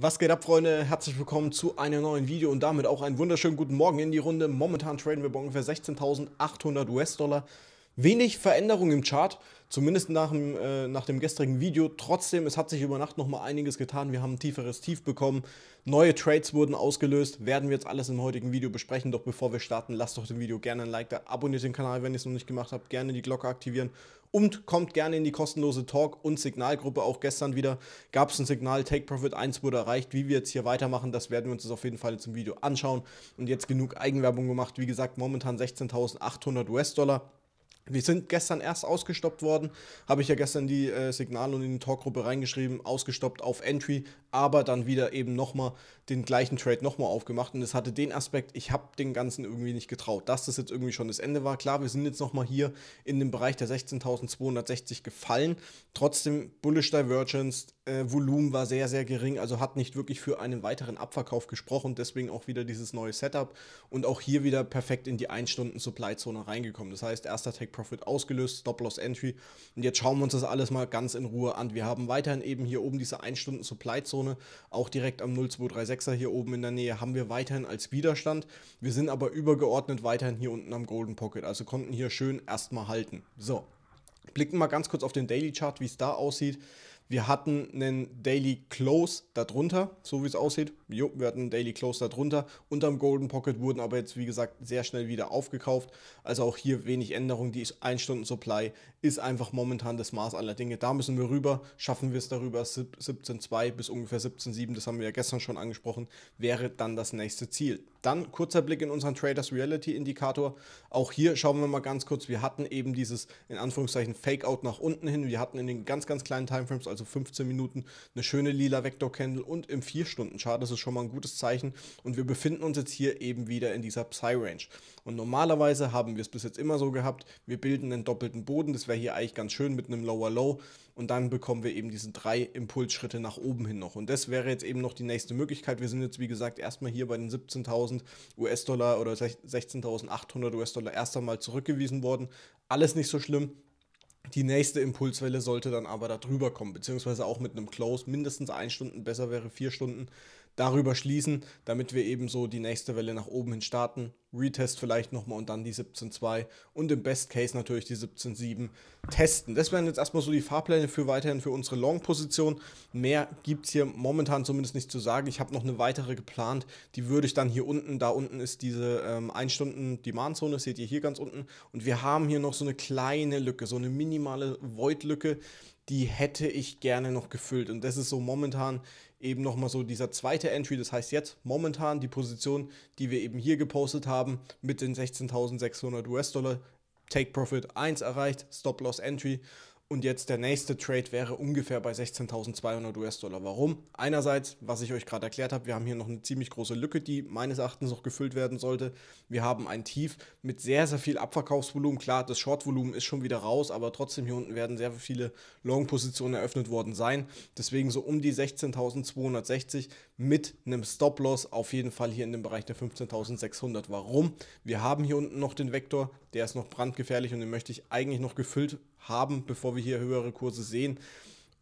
Was geht ab, Freunde? Herzlich willkommen zu einem neuen Video und damit auch einen wunderschönen guten Morgen in die Runde. Momentan traden wir bei ungefähr 16.800 US-Dollar. Wenig Veränderung im Chart, zumindest nach dem, äh, nach dem gestrigen Video. Trotzdem, es hat sich über Nacht nochmal einiges getan. Wir haben ein tieferes Tief bekommen. Neue Trades wurden ausgelöst. Werden wir jetzt alles im heutigen Video besprechen. Doch bevor wir starten, lasst doch dem Video gerne ein Like da. Abonniert den Kanal, wenn ihr es noch nicht gemacht habt. Gerne die Glocke aktivieren. Und kommt gerne in die kostenlose Talk- und Signalgruppe. Auch gestern wieder gab es ein Signal. Take Profit 1 wurde erreicht. Wie wir jetzt hier weitermachen, das werden wir uns jetzt auf jeden Fall jetzt im Video anschauen. Und jetzt genug Eigenwerbung gemacht. Wie gesagt, momentan 16.800 US-Dollar. Wir sind gestern erst ausgestoppt worden, habe ich ja gestern die äh, Signale und in die Talkgruppe reingeschrieben, ausgestoppt auf Entry, aber dann wieder eben nochmal den gleichen Trade nochmal aufgemacht und es hatte den Aspekt, ich habe den Ganzen irgendwie nicht getraut, dass das jetzt irgendwie schon das Ende war. Klar, wir sind jetzt nochmal hier in dem Bereich der 16.260 gefallen. Trotzdem Bullish Divergence, äh, Volumen war sehr, sehr gering, also hat nicht wirklich für einen weiteren Abverkauf gesprochen. Deswegen auch wieder dieses neue Setup und auch hier wieder perfekt in die 1-Stunden-Supply-Zone reingekommen. Das heißt, erster Take-Profit ausgelöst, Stop-Loss-Entry und jetzt schauen wir uns das alles mal ganz in Ruhe an. Wir haben weiterhin eben hier oben diese 1-Stunden-Supply-Zone, auch direkt am 0236 Sechser hier oben in der Nähe haben wir weiterhin als Widerstand. Wir sind aber übergeordnet weiterhin hier unten am Golden Pocket, also konnten hier schön erstmal halten. So, blicken mal ganz kurz auf den Daily Chart, wie es da aussieht. Wir hatten einen Daily Close darunter, so wie es aussieht. Jo, wir hatten einen Daily Close darunter. Unterm Golden Pocket wurden aber jetzt, wie gesagt, sehr schnell wieder aufgekauft. Also auch hier wenig Änderung. Die 1-Stunden-Supply ist einfach momentan das Maß aller Dinge. Da müssen wir rüber. Schaffen wir es darüber 17,2 bis ungefähr 17,7, das haben wir ja gestern schon angesprochen, wäre dann das nächste Ziel. Dann kurzer Blick in unseren Traders Reality Indikator. Auch hier schauen wir mal ganz kurz. Wir hatten eben dieses in Anführungszeichen Fake-Out nach unten hin. Wir hatten in den ganz, ganz kleinen Timeframes, also 15 Minuten, eine schöne lila Vector Candle und im 4-Stunden-Chart. Das ist schon mal ein gutes Zeichen. Und wir befinden uns jetzt hier eben wieder in dieser Psy-Range. Und normalerweise haben wir es bis jetzt immer so gehabt. Wir bilden einen doppelten Boden. Das wäre hier eigentlich ganz schön mit einem Lower Low. Und dann bekommen wir eben diese drei Impulsschritte nach oben hin noch. Und das wäre jetzt eben noch die nächste Möglichkeit. Wir sind jetzt, wie gesagt, erstmal hier bei den 17.000. 16.000 US-Dollar oder 16.800 US-Dollar erst einmal zurückgewiesen worden. Alles nicht so schlimm. Die nächste Impulswelle sollte dann aber da drüber kommen, beziehungsweise auch mit einem Close mindestens ein Stunden, besser wäre vier Stunden darüber schließen, damit wir eben so die nächste Welle nach oben hin starten. Retest vielleicht nochmal und dann die 17.2 und im Best Case natürlich die 17.7 testen. Das wären jetzt erstmal so die Fahrpläne für weiterhin für unsere Long-Position. Mehr gibt es hier momentan zumindest nicht zu sagen. Ich habe noch eine weitere geplant, die würde ich dann hier unten, da unten ist diese ähm, 1-Stunden-Demand-Zone, seht ihr hier ganz unten. Und wir haben hier noch so eine kleine Lücke, so eine minimale Void-Lücke, die hätte ich gerne noch gefüllt. Und das ist so momentan eben nochmal so dieser zweite Entry. Das heißt jetzt momentan die Position, die wir eben hier gepostet haben, mit den 16.600 US-Dollar Take Profit 1 erreicht, Stop Loss Entry und jetzt der nächste Trade wäre ungefähr bei 16.200 US-Dollar. Warum? Einerseits, was ich euch gerade erklärt habe, wir haben hier noch eine ziemlich große Lücke, die meines Erachtens noch gefüllt werden sollte. Wir haben ein Tief mit sehr, sehr viel Abverkaufsvolumen. Klar, das Short-Volumen ist schon wieder raus, aber trotzdem hier unten werden sehr viele Long-Positionen eröffnet worden sein. Deswegen so um die 16.260 mit einem Stop-Loss auf jeden Fall hier in dem Bereich der 15.600. Warum? Wir haben hier unten noch den Vektor, der ist noch brandgefährlich und den möchte ich eigentlich noch gefüllt haben, bevor wir hier höhere Kurse sehen.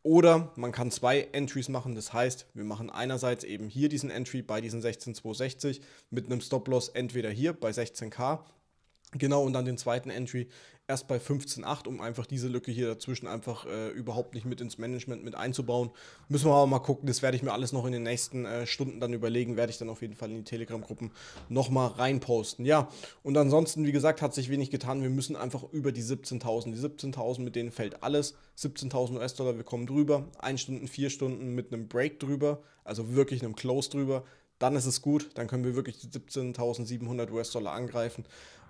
Oder man kann zwei Entries machen, das heißt, wir machen einerseits eben hier diesen Entry bei diesen 16260 mit einem Stop-Loss entweder hier bei 16k Genau, und dann den zweiten Entry erst bei 15.8, um einfach diese Lücke hier dazwischen einfach äh, überhaupt nicht mit ins Management mit einzubauen. Müssen wir aber mal gucken, das werde ich mir alles noch in den nächsten äh, Stunden dann überlegen, werde ich dann auf jeden Fall in die Telegram-Gruppen nochmal reinposten. Ja, und ansonsten, wie gesagt, hat sich wenig getan. Wir müssen einfach über die 17.000. Die 17.000, mit denen fällt alles. 17.000 US-Dollar, wir kommen drüber. 1 Stunden, 4 Stunden mit einem Break drüber, also wirklich einem Close drüber dann ist es gut, dann können wir wirklich die 17.700 US-Dollar angreifen.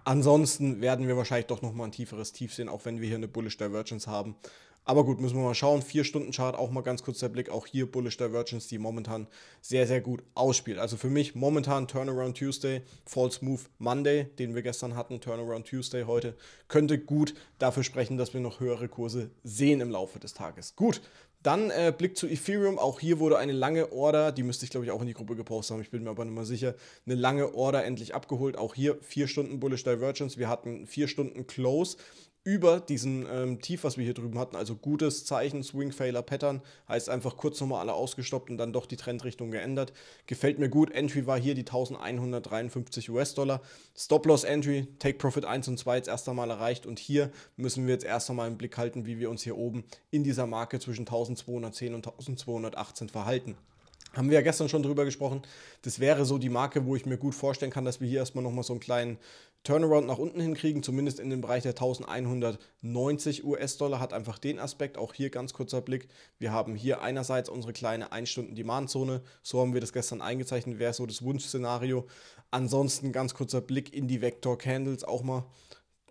Ansonsten werden wir wahrscheinlich doch nochmal ein tieferes Tief sehen, auch wenn wir hier eine Bullish Divergence haben. Aber gut, müssen wir mal schauen. Vier Stunden Chart, auch mal ganz kurz der Blick. Auch hier Bullish Divergence, die momentan sehr, sehr gut ausspielt. Also für mich momentan Turnaround Tuesday, False Move Monday, den wir gestern hatten, Turnaround Tuesday heute, könnte gut dafür sprechen, dass wir noch höhere Kurse sehen im Laufe des Tages. Gut, dann äh, Blick zu Ethereum. Auch hier wurde eine lange Order, die müsste ich glaube ich auch in die Gruppe gepostet haben, ich bin mir aber nicht mal sicher, eine lange Order endlich abgeholt. Auch hier 4 Stunden Bullish Divergence. Wir hatten 4 Stunden Close über diesen ähm, Tief, was wir hier drüben hatten. Also gutes Zeichen, Swing Failure Pattern, heißt einfach kurz nochmal alle ausgestoppt und dann doch die Trendrichtung geändert. Gefällt mir gut. Entry war hier die 1153 US-Dollar. Stop-Loss Entry, Take Profit 1 und 2 jetzt erst einmal erreicht und hier müssen wir jetzt erst einmal im Blick halten, wie wir uns hier oben in dieser Marke zwischen 1210 und 1218 verhalten haben wir ja gestern schon drüber gesprochen, das wäre so die Marke, wo ich mir gut vorstellen kann, dass wir hier erstmal nochmal so einen kleinen Turnaround nach unten hinkriegen, zumindest in den Bereich der 1190 US-Dollar, hat einfach den Aspekt. Auch hier ganz kurzer Blick. Wir haben hier einerseits unsere kleine 1-Stunden-Demand-Zone, so haben wir das gestern eingezeichnet, wäre so das Wunschszenario. Ansonsten ganz kurzer Blick in die Vector Candles auch mal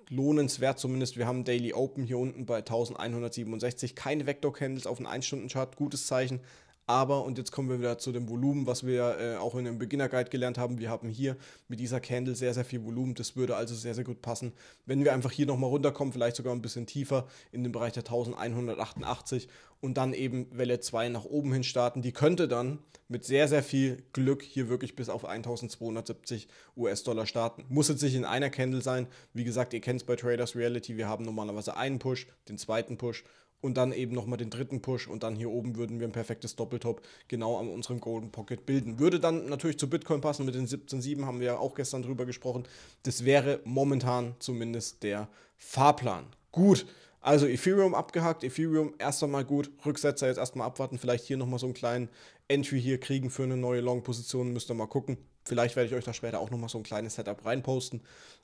lohnenswert zumindest. Wir haben Daily Open hier unten bei 1167. Keine Vector Candles auf den 1-Stunden-Chart. Gutes Zeichen. Aber, und jetzt kommen wir wieder zu dem Volumen, was wir äh, auch in dem Beginner Guide gelernt haben. Wir haben hier mit dieser Candle sehr, sehr viel Volumen. Das würde also sehr, sehr gut passen. Wenn wir einfach hier nochmal runterkommen, vielleicht sogar ein bisschen tiefer in den Bereich der 1188 und dann eben Welle 2 nach oben hin starten. Die könnte dann mit sehr, sehr viel Glück hier wirklich bis auf 1270 US-Dollar starten. Muss jetzt nicht in einer Candle sein. Wie gesagt, ihr kennt es bei Traders Reality. Wir haben normalerweise einen Push, den zweiten Push und dann eben nochmal den dritten Push und dann hier oben würden wir ein perfektes Doppeltop genau an unserem Golden Pocket bilden. Würde dann natürlich zu Bitcoin passen, mit den 17,7 haben wir ja auch gestern drüber gesprochen. Das wäre momentan zumindest der Fahrplan. Gut. Also Ethereum abgehakt, Ethereum erst einmal gut, Rücksetzer jetzt erstmal abwarten, vielleicht hier nochmal so einen kleinen Entry hier kriegen für eine neue Long-Position, müsst ihr mal gucken. Vielleicht werde ich euch da später auch nochmal so ein kleines Setup reinposten.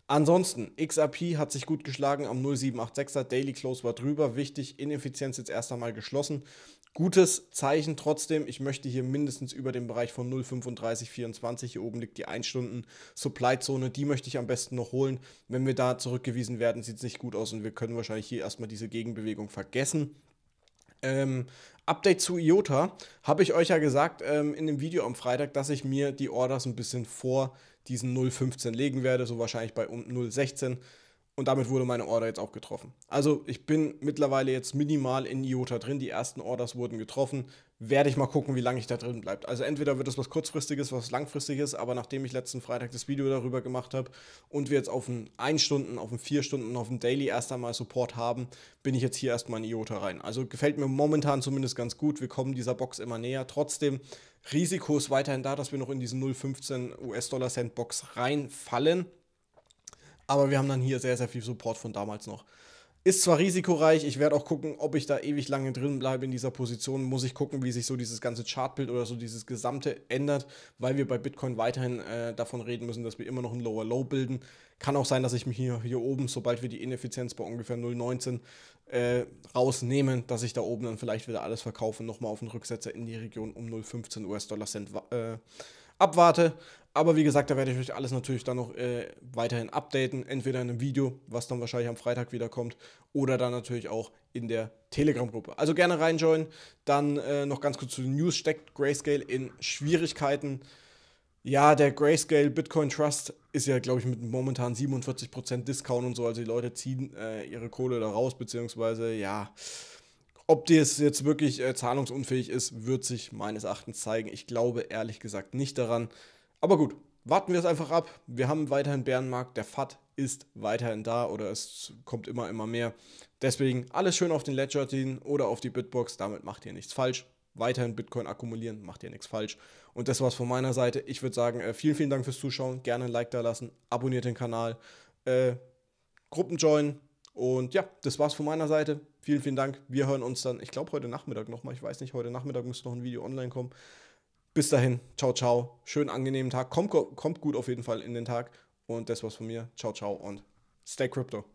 Ansonsten, XRP hat sich gut geschlagen am 0786er, Daily Close war drüber, wichtig, Ineffizienz jetzt erst einmal geschlossen. Gutes Zeichen trotzdem, ich möchte hier mindestens über dem Bereich von 0,3524, hier oben liegt die 1 Stunden Supply-Zone, die möchte ich am besten noch holen. Wenn wir da zurückgewiesen werden, sieht es nicht gut aus und wir können wahrscheinlich hier erstmal diese Gegenbewegung vergessen. Ähm, Update zu IOTA habe ich euch ja gesagt ähm, in dem Video am Freitag, dass ich mir die Orders ein bisschen vor diesen 0,15 legen werde, so wahrscheinlich bei 0,16. Und damit wurde meine Order jetzt auch getroffen. Also ich bin mittlerweile jetzt minimal in IOTA drin. Die ersten Orders wurden getroffen. Werde ich mal gucken, wie lange ich da drin bleibe. Also entweder wird es was kurzfristiges, was langfristiges, aber nachdem ich letzten Freitag das Video darüber gemacht habe und wir jetzt auf einen 1 Stunden, auf einen 4 Stunden, auf einen Daily erst einmal Support haben, bin ich jetzt hier erstmal in IOTA rein. Also gefällt mir momentan zumindest ganz gut. Wir kommen dieser Box immer näher. Trotzdem, Risiko ist weiterhin da, dass wir noch in diesen 0,15 US-Dollar-Cent-Box reinfallen. Aber wir haben dann hier sehr, sehr viel Support von damals noch. Ist zwar risikoreich, ich werde auch gucken, ob ich da ewig lange drin bleibe in dieser Position. Muss ich gucken, wie sich so dieses ganze Chartbild oder so dieses Gesamte ändert, weil wir bei Bitcoin weiterhin äh, davon reden müssen, dass wir immer noch ein Lower Low bilden. Kann auch sein, dass ich mich hier, hier oben, sobald wir die Ineffizienz bei ungefähr 0,19 äh, rausnehmen, dass ich da oben dann vielleicht wieder alles verkaufe, nochmal auf den Rücksetzer in die Region um 0,15 US-Dollar Cent äh, abwarte. Aber wie gesagt, da werde ich euch alles natürlich dann noch äh, weiterhin updaten. Entweder in einem Video, was dann wahrscheinlich am Freitag wieder kommt, oder dann natürlich auch in der Telegram-Gruppe. Also gerne reinjoinen. Dann äh, noch ganz kurz zu den News. Steckt Grayscale in Schwierigkeiten? Ja, der Grayscale Bitcoin Trust ist ja, glaube ich, mit momentan 47% Discount und so. Also die Leute ziehen äh, ihre Kohle da raus, beziehungsweise ja. Ob das jetzt wirklich äh, zahlungsunfähig ist, wird sich meines Erachtens zeigen. Ich glaube ehrlich gesagt nicht daran. Aber gut, warten wir es einfach ab. Wir haben weiterhin Bärenmarkt. Der FAT ist weiterhin da oder es kommt immer, immer mehr. Deswegen alles schön auf den Ledger ziehen oder auf die Bitbox. Damit macht ihr nichts falsch. Weiterhin Bitcoin akkumulieren, macht ihr nichts falsch. Und das war's von meiner Seite. Ich würde sagen, äh, vielen, vielen Dank fürs Zuschauen. Gerne ein Like da lassen, abonniert den Kanal, äh, Gruppen joinen. Und ja, das war's von meiner Seite. Vielen, vielen Dank. Wir hören uns dann, ich glaube, heute Nachmittag nochmal. Ich weiß nicht, heute Nachmittag müsste noch ein Video online kommen bis dahin, ciao, ciao. Schönen angenehmen Tag. Kommt, kommt gut auf jeden Fall in den Tag. Und das war's von mir. Ciao, ciao und stay crypto.